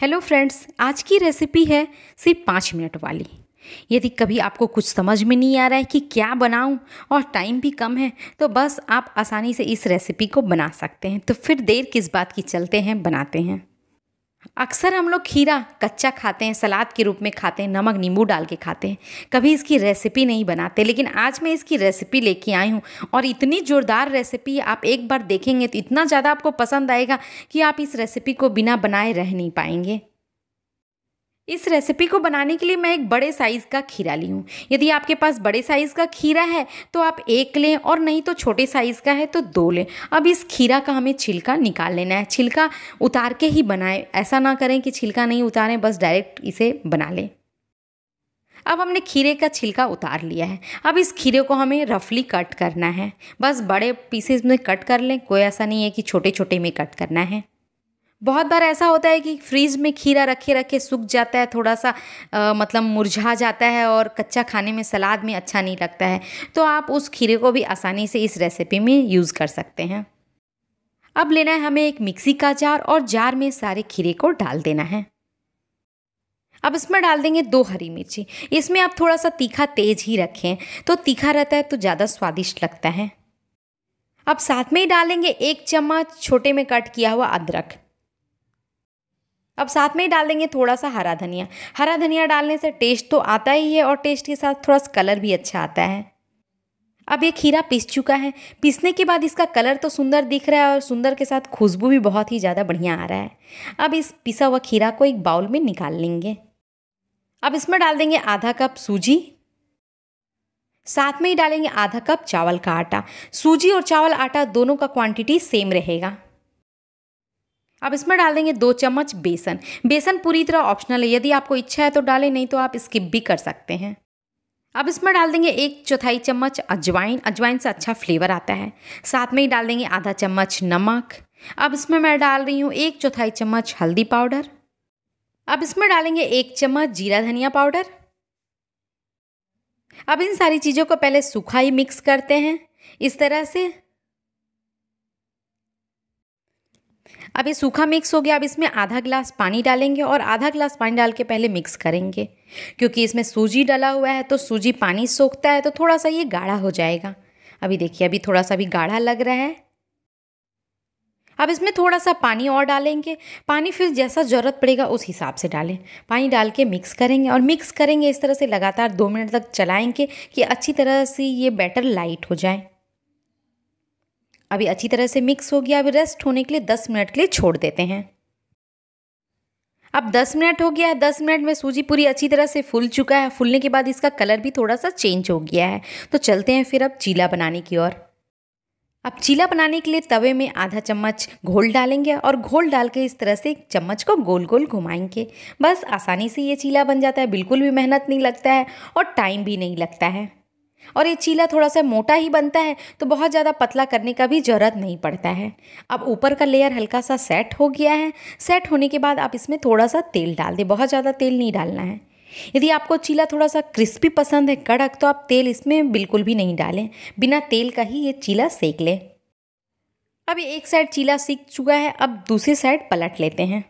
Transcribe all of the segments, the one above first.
hello friends आज की recipe है सिर्फ पाँच मिनट वाली यदि कभी आपको कुछ समझ में नहीं आ रहा है कि क्या बनाऊं और टाइम भी कम है तो बस आप आसानी से इस रेसिपी को बना सकते हैं तो फिर देर किस बात की चलते हैं बनाते हैं अक्सर हम लोग खीरा कच्चा खाते हैं सलाद के रूप में खाते हैं नमक नींबू डाल के खाते हैं कभी इसकी रेसिपी नहीं बनाते लेकिन आज मैं इसकी रेसिपी लेके आई हूँ और इतनी ज़ोरदार रेसिपी आप एक बार देखेंगे तो इतना ज़्यादा आपको पसंद आएगा कि आप इस रेसिपी को बिना बनाए रह नहीं पाएंगे इस रेसिपी को बनाने के लिए मैं एक बड़े साइज़ का खीरा ली हूँ यदि आपके पास बड़े साइज़ का खीरा है तो आप एक लें और नहीं तो छोटे साइज़ का है तो दो लें अब इस खीरा का हमें छिलका निकाल लेना है छिलका उतार के ही बनाएं ऐसा ना करें कि छिलका नहीं उतारें बस डायरेक्ट इसे बना लें अब हमने खीरे का छिलका उतार लिया है अब इस खीरे को हमें रफली कट करना है बस बड़े पीसेज में कट कर लें कोई ऐसा नहीं है कि छोटे छोटे में कट करना है बहुत बार ऐसा होता है कि फ्रीज में खीरा रखे रखे सूख जाता है थोड़ा सा आ, मतलब मुरझा जाता है और कच्चा खाने में सलाद में अच्छा नहीं लगता है तो आप उस खीरे को भी आसानी से इस रेसिपी में यूज़ कर सकते हैं अब लेना है हमें एक मिक्सी का जार और जार में सारे खीरे को डाल देना है अब इसमें डाल देंगे दो हरी मिर्ची इसमें आप थोड़ा सा तीखा तेज ही रखें तो तीखा रहता है तो ज़्यादा स्वादिष्ट लगता है अब साथ में ही डालेंगे एक चम्मच छोटे में कट किया हुआ अदरक अब साथ में ही डाल देंगे थोड़ा सा हरा धनिया हरा धनिया डालने से टेस्ट तो आता ही है और टेस्ट के साथ थोड़ा सा कलर भी अच्छा आता है अब ये खीरा पिस चुका है पिसने के बाद इसका कलर तो सुंदर दिख रहा है और सुंदर के साथ खुशबू भी बहुत ही ज़्यादा बढ़िया आ रहा है अब इस पिसा हुआ खीरा को एक बाउल में निकाल लेंगे अब इसमें डाल देंगे आधा कप सूजी साथ में ही डालेंगे आधा कप चावल का आटा सूजी और चावल आटा दोनों का क्वांटिटी सेम रहेगा अब इसमें डाल देंगे दो चम्मच बेसन बेसन पूरी तरह ऑप्शनल है यदि आपको इच्छा है तो डालें नहीं तो आप स्किप भी कर सकते हैं अब इसमें डाल देंगे एक चौथाई चम्मच अजवाइन अजवाइन से अच्छा फ्लेवर आता है साथ में ही डाल देंगे आधा चम्मच नमक अब इसमें मैं डाल रही हूँ एक चौथाई चम्मच हल्दी पाउडर अब इसमें डालेंगे एक चम्मच जीरा धनिया पाउडर अब इन सारी चीज़ों को पहले सूखा ही मिक्स करते हैं इस तरह से अब ये सूखा मिक्स हो गया अब इसमें आधा गिलास पानी डालेंगे और आधा गिलास पानी डाल के पहले मिक्स करेंगे क्योंकि इसमें सूजी डला हुआ है तो सूजी पानी सोखता है तो थोड़ा सा ये गाढ़ा हो जाएगा अभी देखिए अभी थोड़ा सा भी गाढ़ा लग रहा है अब इसमें थोड़ा सा पानी और डालेंगे पानी फिर जैसा ज़रूरत पड़ेगा उस हिसाब से डालें पानी डाल के मिक्स करेंगे और मिक्स करेंगे इस तरह से लगातार दो मिनट तक चलाएंगे कि अच्छी तरह से ये बैटर लाइट हो जाए अभी अच्छी तरह से मिक्स हो गया अभी रेस्ट होने के लिए दस मिनट के लिए छोड़ देते हैं अब 10 मिनट हो गया है दस मिनट में सूजी पूरी अच्छी तरह से फूल चुका है फूलने के बाद इसका कलर भी थोड़ा सा चेंज हो गया है तो चलते हैं फिर अब चीला बनाने की ओर अब चीला बनाने के लिए तवे में आधा चम्मच घोल डालेंगे और घोल डाल के इस तरह से चम्मच को गोल गोल घुमाएंगे बस आसानी से ये चीला बन जाता है बिल्कुल भी मेहनत नहीं लगता है और टाइम भी नहीं लगता है और ये चीला थोड़ा सा मोटा ही बनता है तो बहुत ज़्यादा पतला करने का भी ज़रूरत नहीं पड़ता है अब ऊपर का लेयर हल्का सा सेट हो गया है सेट होने के बाद आप इसमें थोड़ा सा तेल डाल दें बहुत ज़्यादा तेल नहीं डालना है यदि आपको चीला थोड़ा सा क्रिस्पी पसंद है कड़क तो आप तेल इसमें बिल्कुल भी नहीं डालें बिना तेल का ही ये चीला सेक लें अब एक साइड चीला सीख चुका है अब दूसरी साइड पलट लेते हैं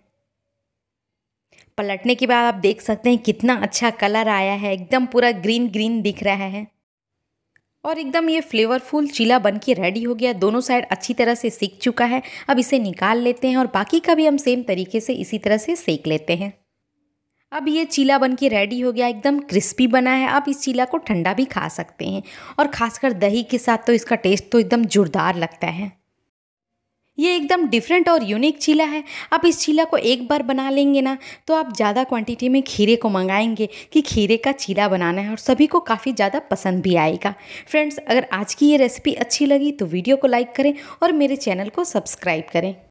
पलटने के बाद आप देख सकते हैं कितना अच्छा कलर आया है एकदम पूरा ग्रीन ग्रीन दिख रहा है और एकदम ये फ्लेवरफुल चीला बन के रेडी हो गया दोनों साइड अच्छी तरह से सीख चुका है अब इसे निकाल लेते हैं और बाकी का भी हम सेम तरीके से इसी तरह से सेक लेते हैं अब ये चीला बन के रेडी हो गया एकदम क्रिस्पी बना है आप इस चीला को ठंडा भी खा सकते हैं और खासकर दही के साथ तो इसका टेस्ट तो एकदम जोरदार लगता है ये एकदम डिफरेंट और यूनिक चीला है आप इस चीला को एक बार बना लेंगे ना तो आप ज़्यादा क्वांटिटी में खीरे को मंगाएंगे कि खीरे का चीला बनाना है और सभी को काफ़ी ज़्यादा पसंद भी आएगा फ्रेंड्स अगर आज की ये रेसिपी अच्छी लगी तो वीडियो को लाइक करें और मेरे चैनल को सब्सक्राइब करें